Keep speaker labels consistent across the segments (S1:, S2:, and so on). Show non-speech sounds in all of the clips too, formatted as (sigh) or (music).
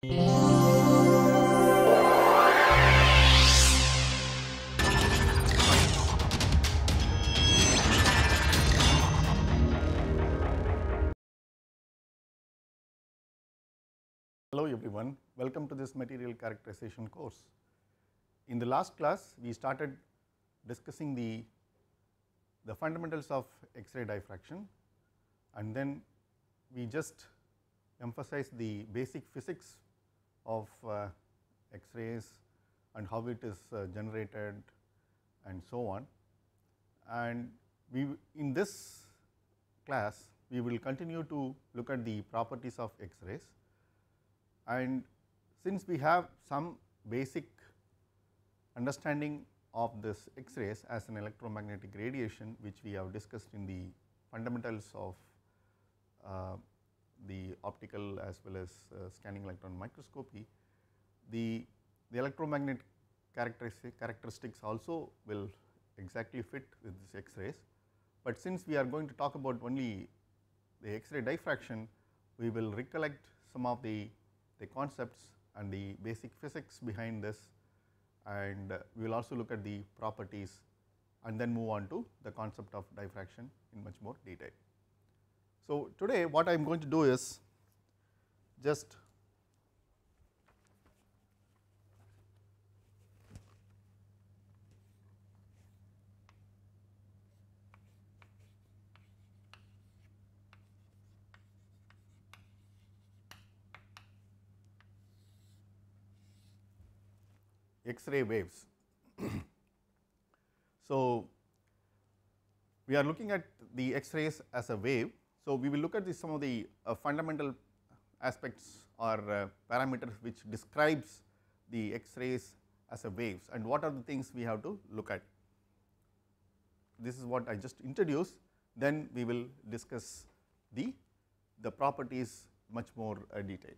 S1: Hello everyone, welcome to this material characterization course. In the last class, we started discussing the, the fundamentals of X-ray diffraction and then we just emphasized the basic physics of uh, X-rays and how it is uh, generated and so on. And we in this class we will continue to look at the properties of X-rays and since we have some basic understanding of this X-rays as an electromagnetic radiation which we have discussed in the fundamentals of uh, the optical as well as uh, scanning electron microscopy, the, the electromagnetic characteristic characteristics also will exactly fit with this X-rays. But since we are going to talk about only the X-ray diffraction, we will recollect some of the, the concepts and the basic physics behind this and uh, we will also look at the properties and then move on to the concept of diffraction in much more detail. So, today what I am going to do is just X-ray waves. (clears throat) so, we are looking at the X-rays as a wave so, we will look at this, some of the uh, fundamental aspects or uh, parameters which describes the x-rays as a waves and what are the things we have to look at. This is what I just introduced, then we will discuss the, the properties much more uh, detail.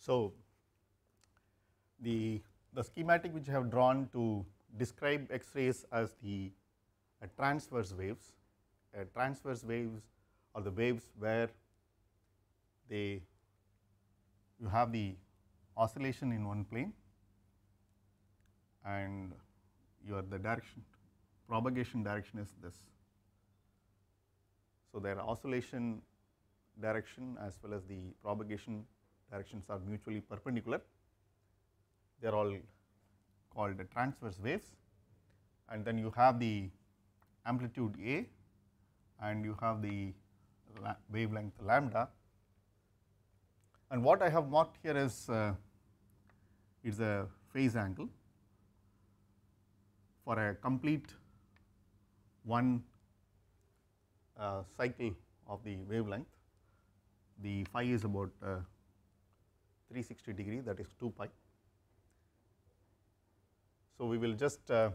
S1: So, the, the schematic which I have drawn to describe X-rays as the uh, transverse waves, uh, transverse waves are the waves where they you have the oscillation in one plane and your the direction propagation direction is this. So, there are oscillation direction as well as the propagation directions are mutually perpendicular. They are all called the transverse waves and then you have the amplitude A and you have the wavelength lambda. And what I have marked here is uh, it is a phase angle for a complete one uh, cycle of the wavelength. The phi is about uh, 360 degree that is 2 pi. So, we will just uh,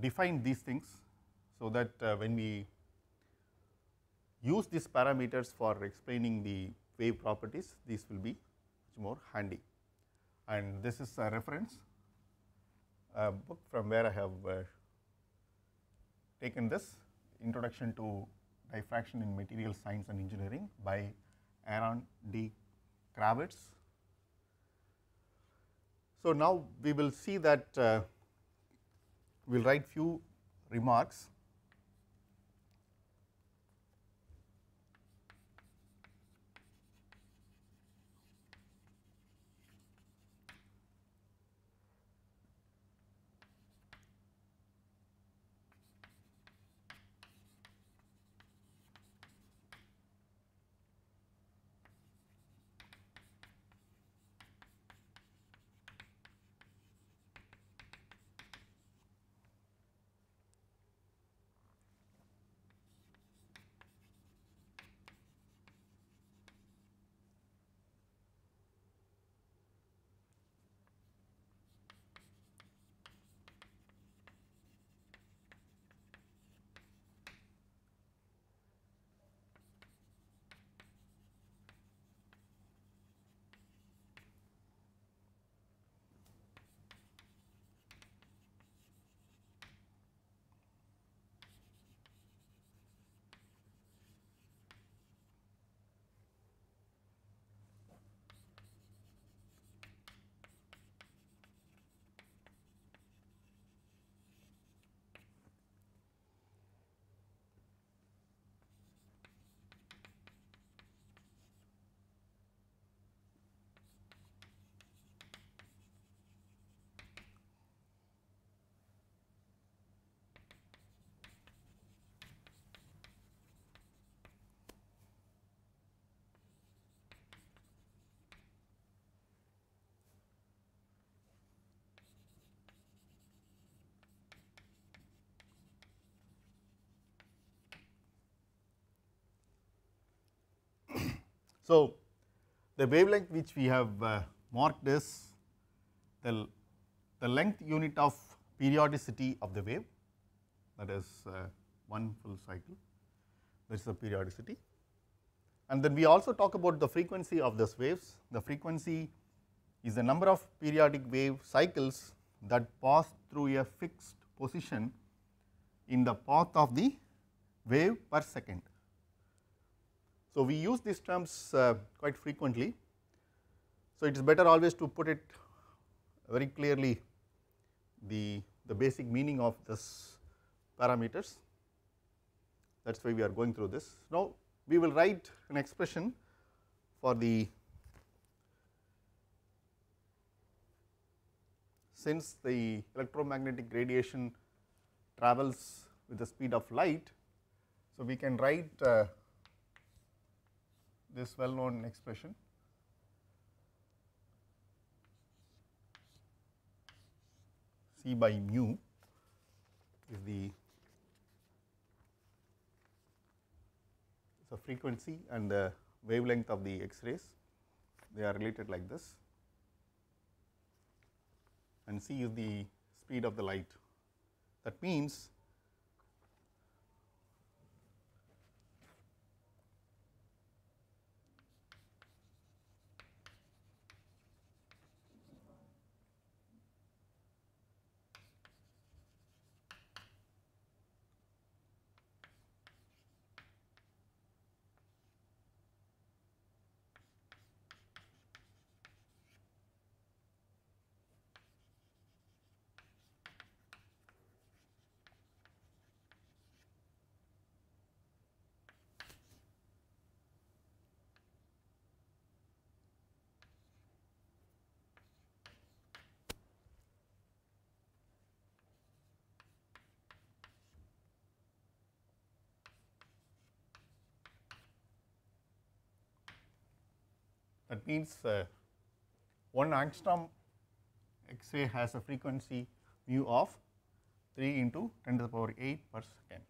S1: define these things so that uh, when we use these parameters for explaining the wave properties these will be much more handy and this is a reference a book from where I have uh, taken this introduction to diffraction in material science and engineering by Aaron D. Kravitz. So, now we will see that uh, we will write few remarks So, the wavelength which we have uh, marked is the, the length unit of periodicity of the wave that is uh, one full cycle that is the periodicity. And then we also talk about the frequency of these waves. The frequency is the number of periodic wave cycles that pass through a fixed position in the path of the wave per second. So, we use these terms uh, quite frequently. So, it is better always to put it very clearly the, the basic meaning of this parameters that is why we are going through this. Now, we will write an expression for the since the electromagnetic radiation travels with the speed of light. So, we can write uh, this well known expression. C by mu is the so frequency and the wavelength of the x-rays they are related like this and c is the speed of the light. That means That means uh, 1 angstrom X-ray has a frequency mu of 3 into 10 to the power 8 per second.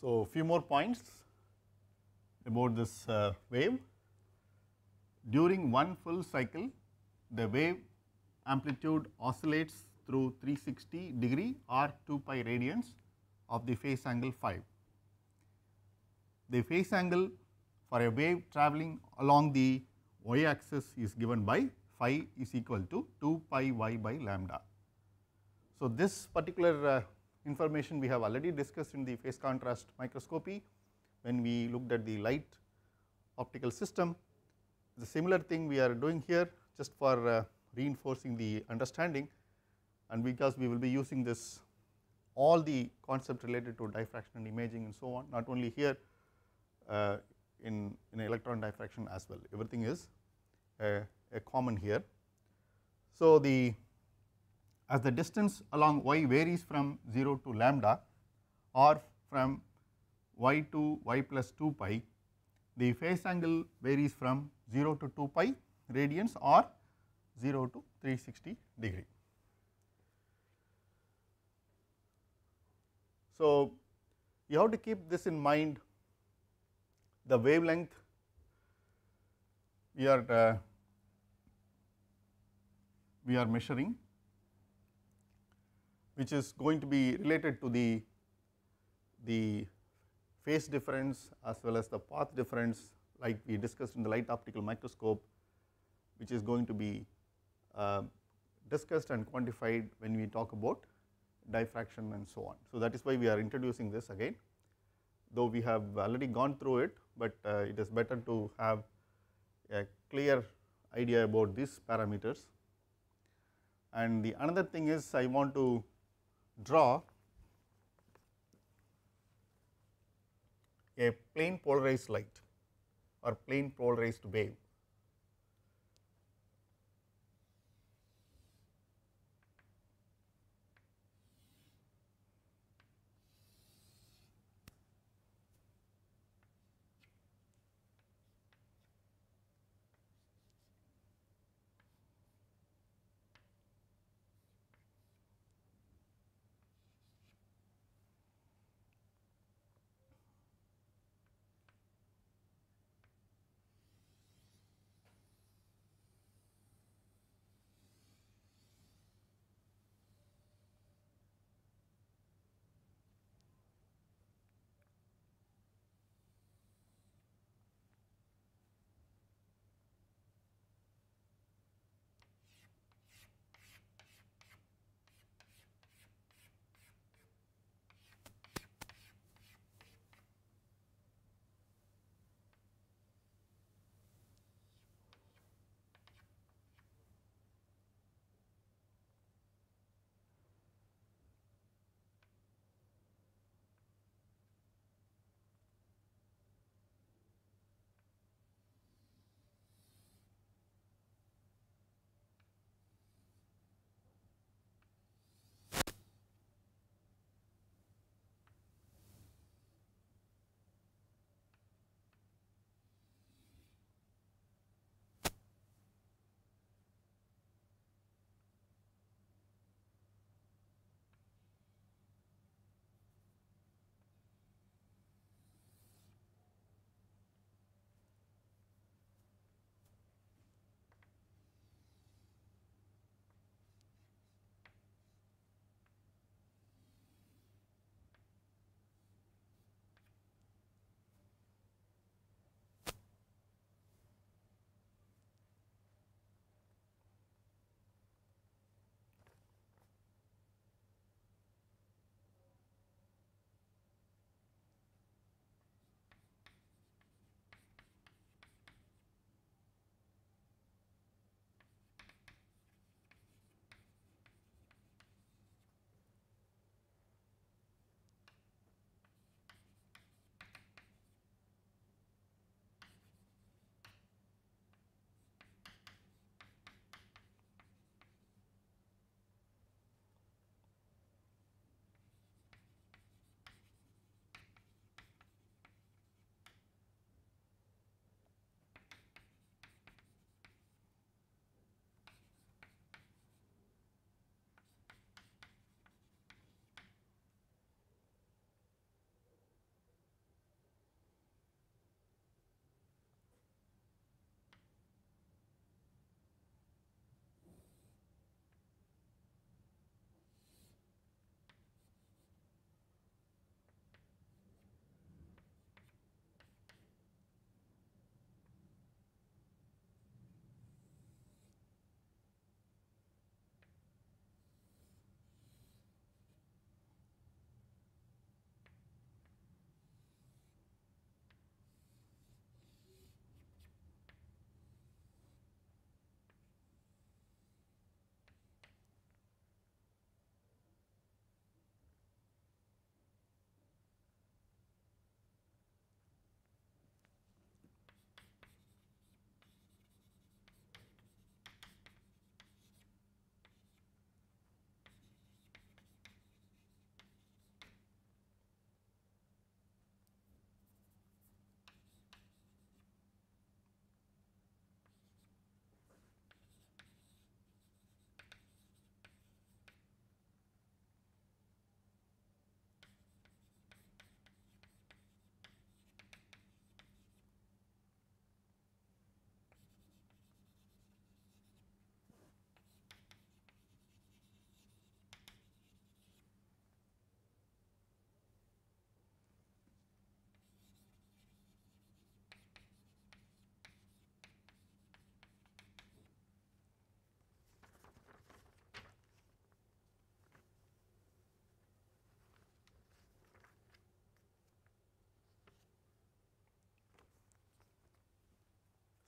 S1: So, few more points about this uh, wave. During one full cycle, the wave amplitude oscillates through 360 degree or 2 pi radians of the phase angle 5. The phase angle for a wave travelling along the y axis is given by phi is equal to 2 pi y by lambda. So, this particular uh, information we have already discussed in the phase contrast microscopy when we looked at the light optical system. The similar thing we are doing here just for uh, reinforcing the understanding and because we will be using this all the concept related to diffraction and imaging and so on not only here uh, in, in electron diffraction as well everything is uh, a common here. So, the as the distance along y varies from 0 to lambda or from y to y plus 2 pi, the phase angle varies from 0 to 2 pi radians or 0 to 360 degree. So, you have to keep this in mind the wavelength we are uh, we are measuring which is going to be related to the, the phase difference as well as the path difference like we discussed in the light optical microscope which is going to be uh, discussed and quantified when we talk about diffraction and so on. So that is why we are introducing this again though we have already gone through it but uh, it is better to have a clear idea about these parameters. And the another thing is I want to draw a plane polarized light or plane polarized wave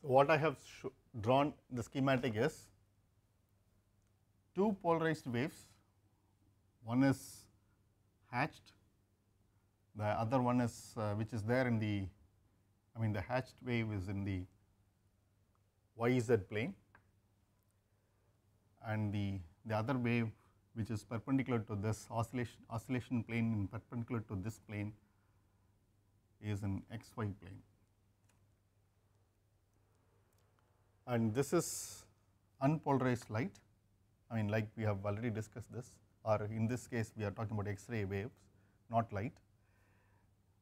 S1: So, what I have drawn the schematic is two polarized waves, one is hatched, the other one is uh, which is there in the, I mean the hatched wave is in the yz plane and the, the other wave which is perpendicular to this oscillation, oscillation plane in perpendicular to this plane is in xy plane. and this is unpolarized light. I mean like we have already discussed this or in this case we are talking about X-ray waves not light.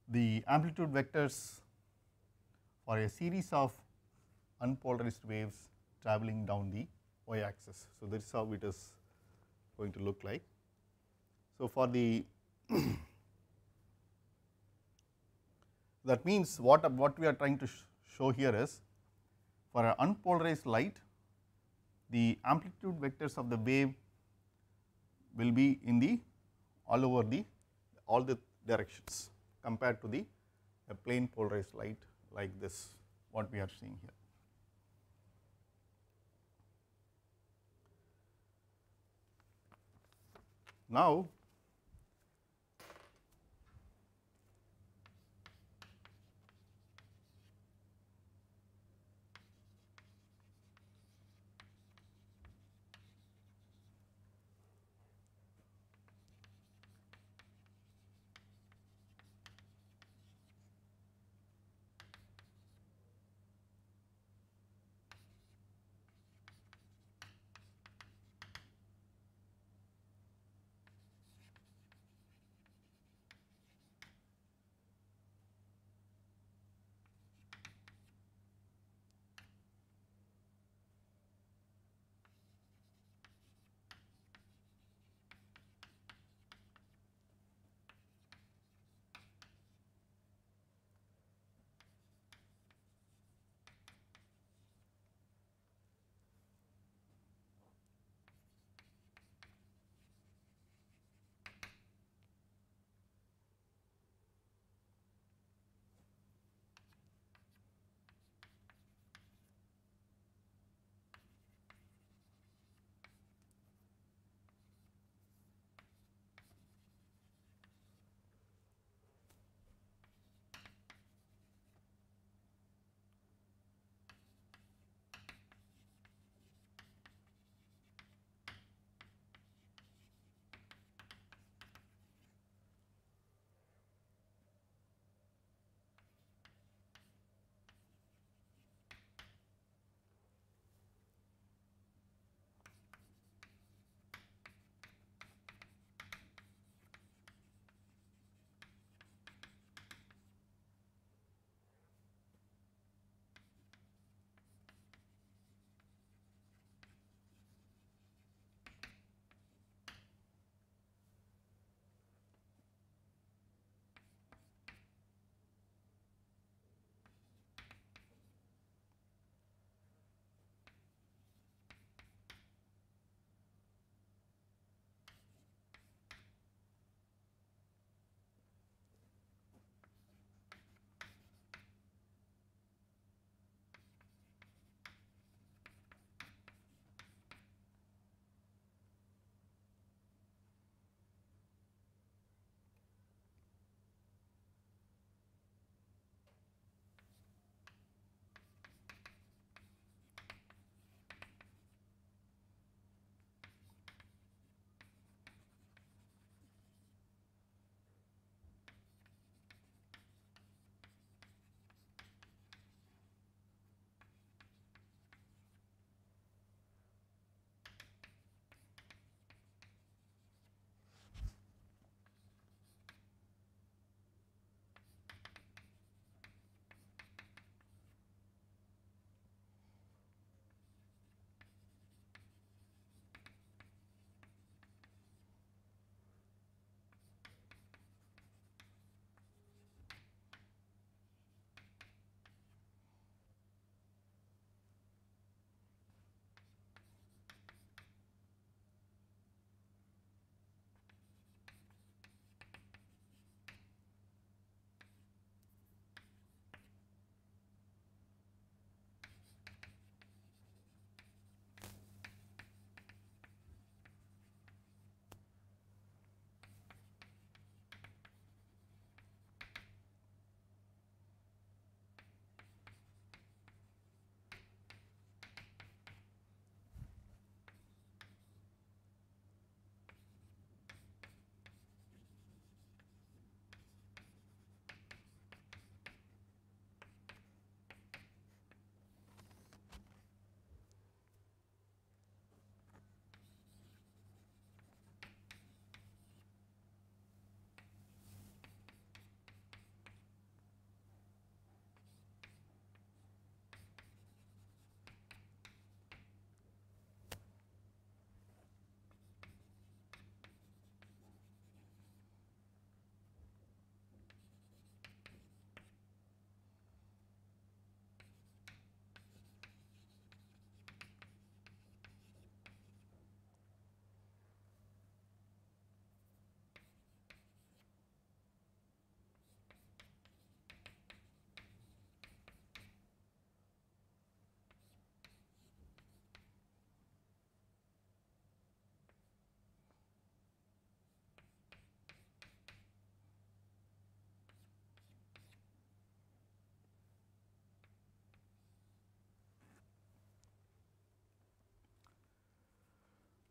S1: The amplitude vectors are a series of unpolarized waves traveling down the y axis. So, this is how it is going to look like. So, for the (coughs) that means what, what we are trying to sh show here is for an unpolarized light the amplitude vectors of the wave will be in the all over the all the directions compared to the a plane polarized light like this what we are seeing here. Now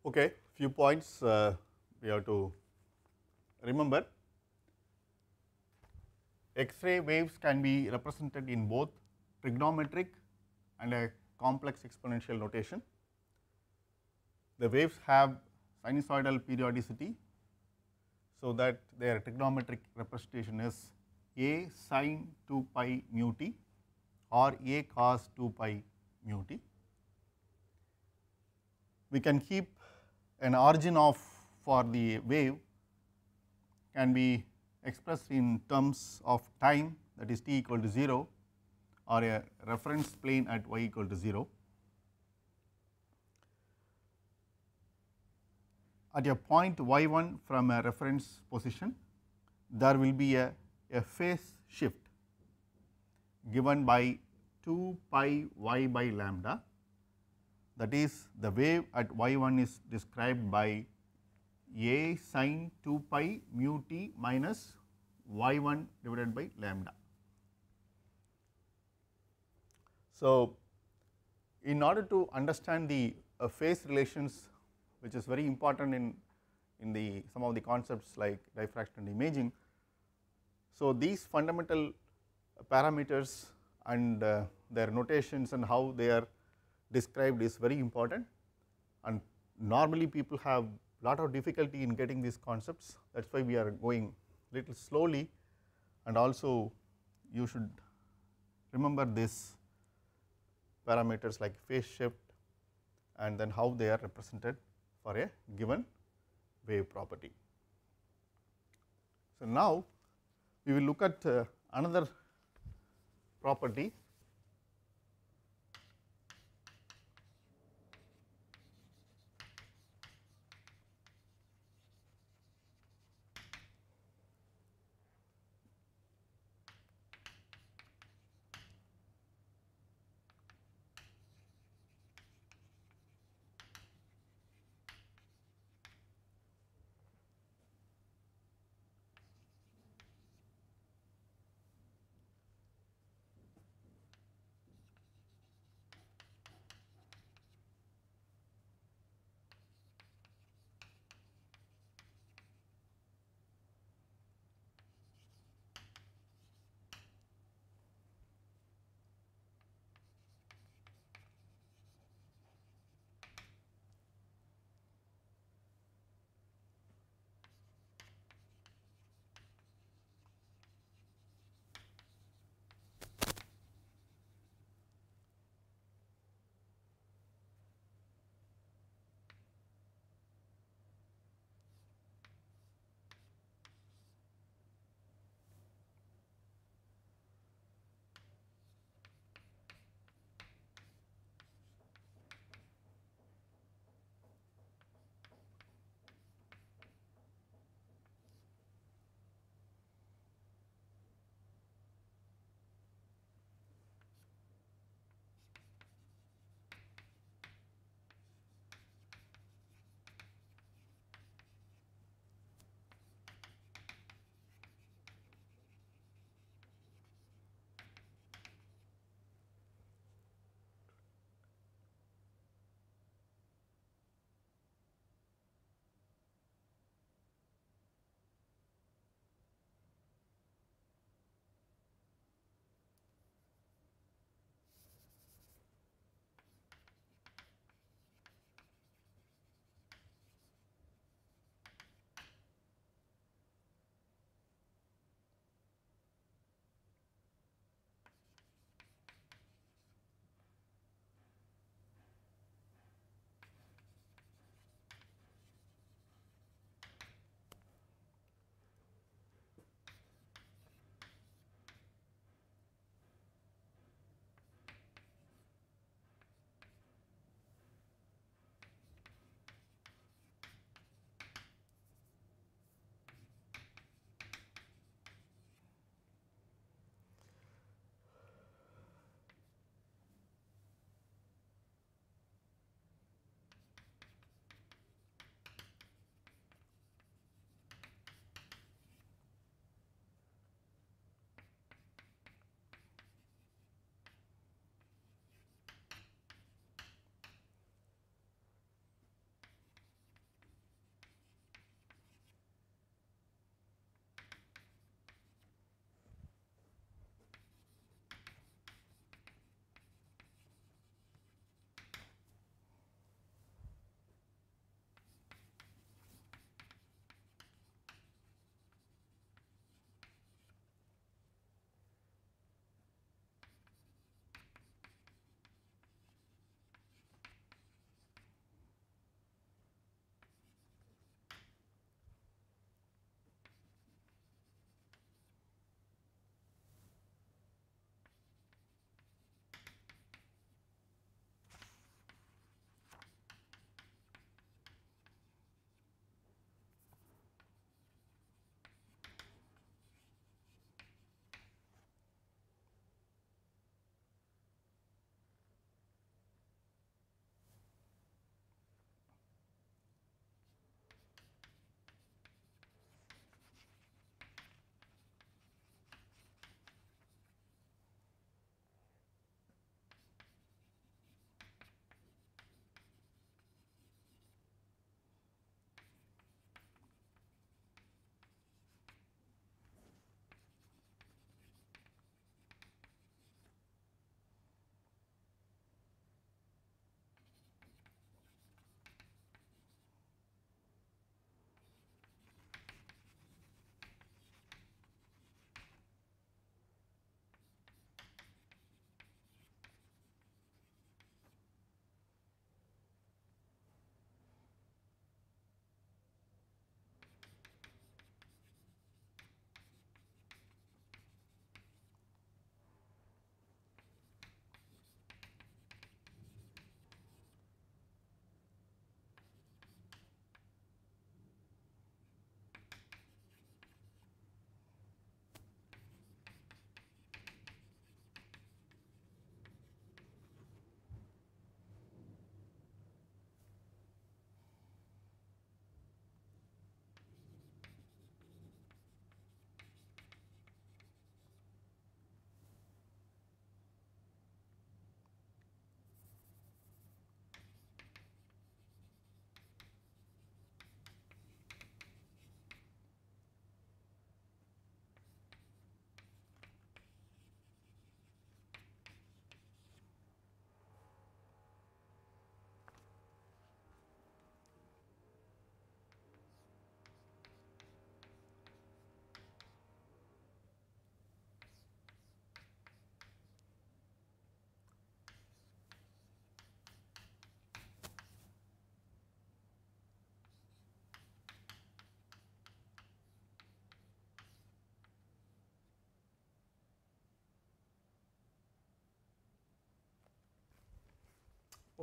S1: Okay, few points uh, we have to remember. X-ray waves can be represented in both trigonometric and a complex exponential notation. The waves have sinusoidal periodicity, so that their trigonometric representation is a sine 2 pi mu t or a cos 2 pi mu t. We can keep an origin of for the wave can be expressed in terms of time that is t equal to 0 or a reference plane at y equal to 0. At a point y1 from a reference position there will be a, a phase shift given by 2 pi y by lambda that is the wave at y1 is described by a sine 2 pi mu t minus y1 divided by lambda. So, in order to understand the uh, phase relations which is very important in, in the some of the concepts like diffraction and imaging. So, these fundamental parameters and uh, their notations and how they are described is very important and normally people have lot of difficulty in getting these concepts that is why we are going little slowly and also you should remember these parameters like phase shift and then how they are represented for a given wave property. So, now we will look at uh, another property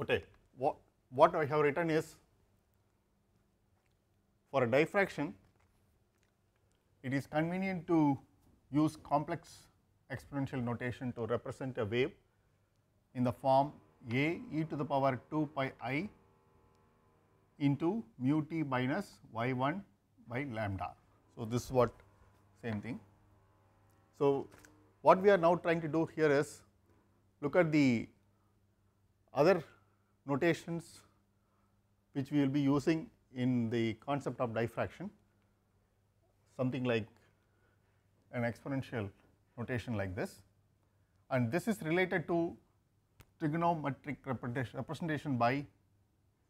S1: Okay, what, what I have written is for a diffraction, it is convenient to use complex exponential notation to represent a wave in the form a e to the power 2 pi i into mu t minus y1 by lambda. So, this is what same thing. So, what we are now trying to do here is look at the other notations which we will be using in the concept of diffraction, something like an exponential notation like this. And this is related to trigonometric representation by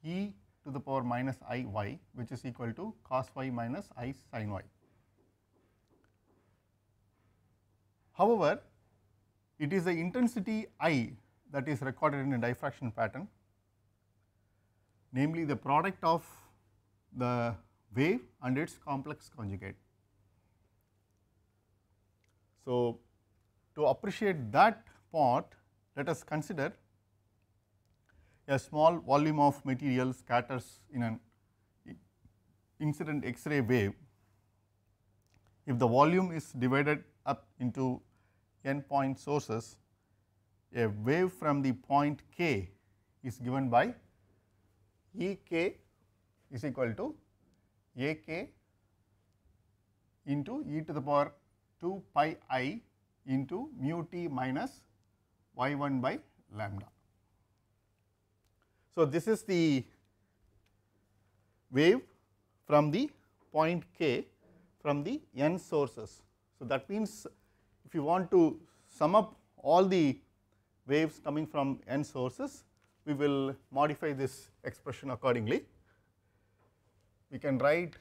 S1: e to the power minus i y which is equal to cos y minus i sin y. However, it is the intensity i that is recorded in a diffraction pattern namely the product of the wave and its complex conjugate. So, to appreciate that part let us consider a small volume of material scatters in an incident X-ray wave. If the volume is divided up into n point sources, a wave from the point k is given by E k is equal to A k into e to the power 2 pi i into mu t minus y 1 by lambda. So, this is the wave from the point k from the n sources. So, that means if you want to sum up all the waves coming from n sources, we will modify this expression accordingly. We can write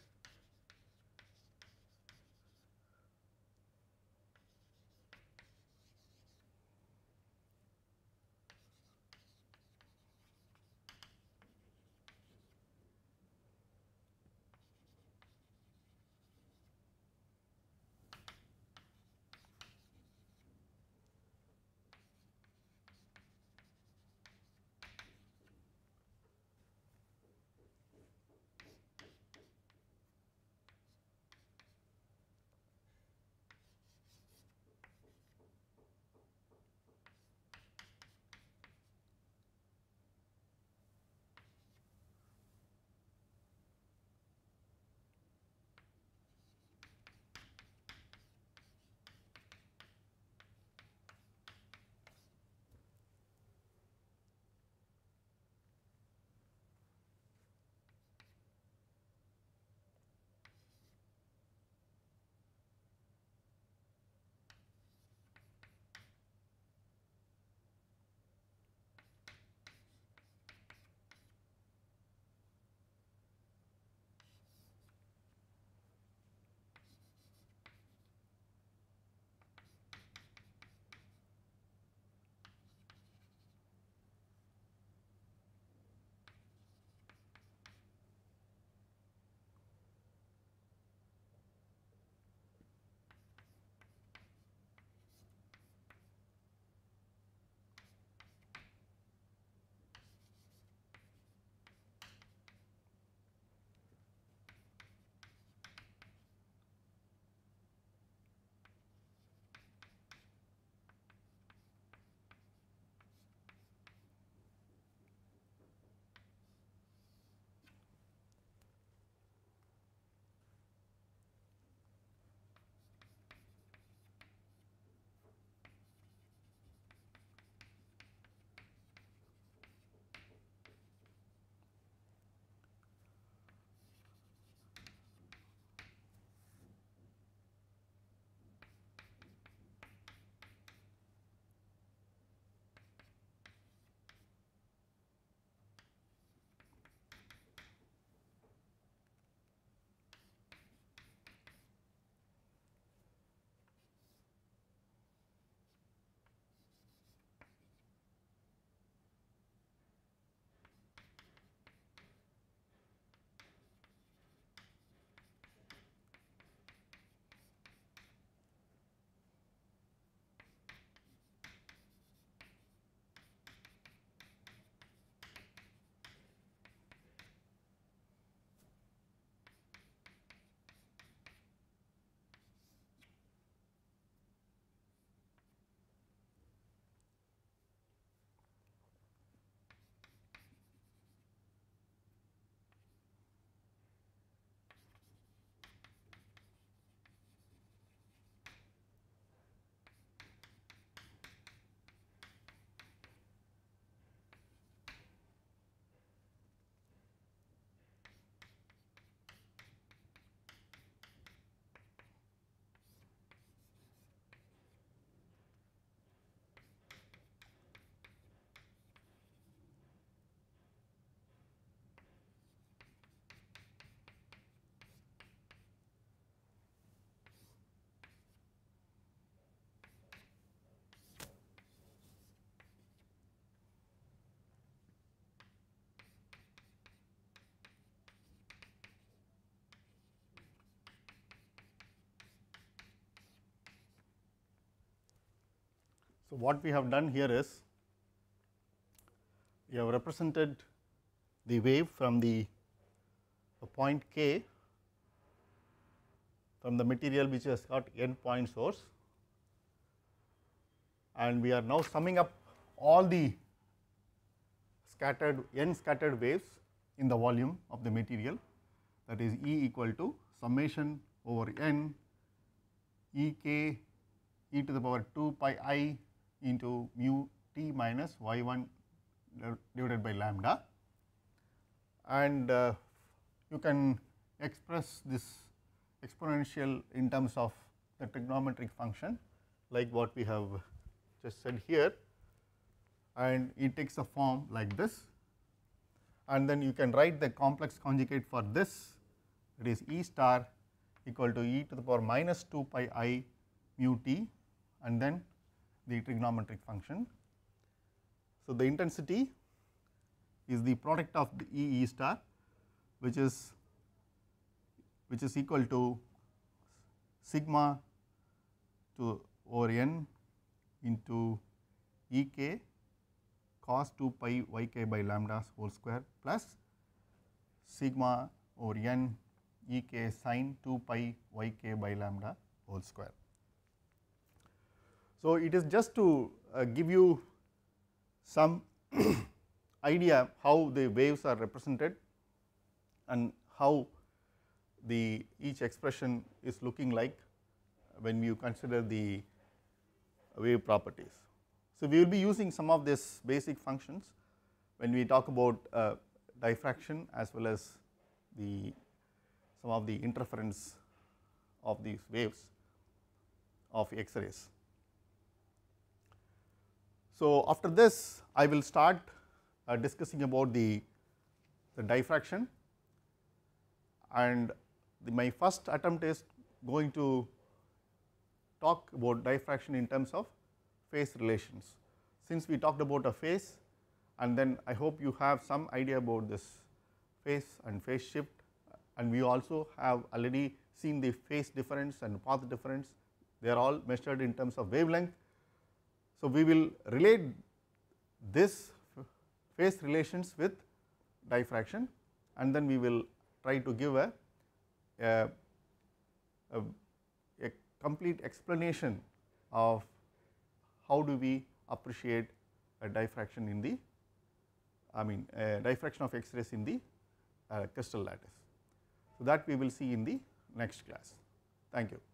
S1: So, what we have done here is we have represented the wave from the, the point k from the material which has got n point source and we are now summing up all the scattered n scattered waves in the volume of the material that is E equal to summation over n E k e to the power 2 pi i into mu t minus y1 divided by lambda and uh, you can express this exponential in terms of the trigonometric function like what we have just said here and it takes a form like this and then you can write the complex conjugate for this it is E star equal to e to the power minus 2 pi i mu t and then the trigonometric function. So, the intensity is the product of the E E star which is which is equal to sigma to over n into E k cos 2 pi y k by lambda whole square plus sigma over n E k sine 2 pi y k by lambda whole square. So, it is just to uh, give you some (coughs) idea how the waves are represented and how the each expression is looking like when you consider the wave properties. So, we will be using some of these basic functions when we talk about uh, diffraction as well as the some of the interference of these waves of X rays. So, after this I will start uh, discussing about the, the diffraction and the, my first attempt is going to talk about diffraction in terms of phase relations. Since we talked about a phase and then I hope you have some idea about this phase and phase shift and we also have already seen the phase difference and path difference they are all measured in terms of wavelength so, we will relate this phase relations with diffraction and then we will try to give a, a, a, a complete explanation of how do we appreciate a diffraction in the I mean diffraction of X-rays in the uh, crystal lattice. So, that we will see in the next class. Thank you.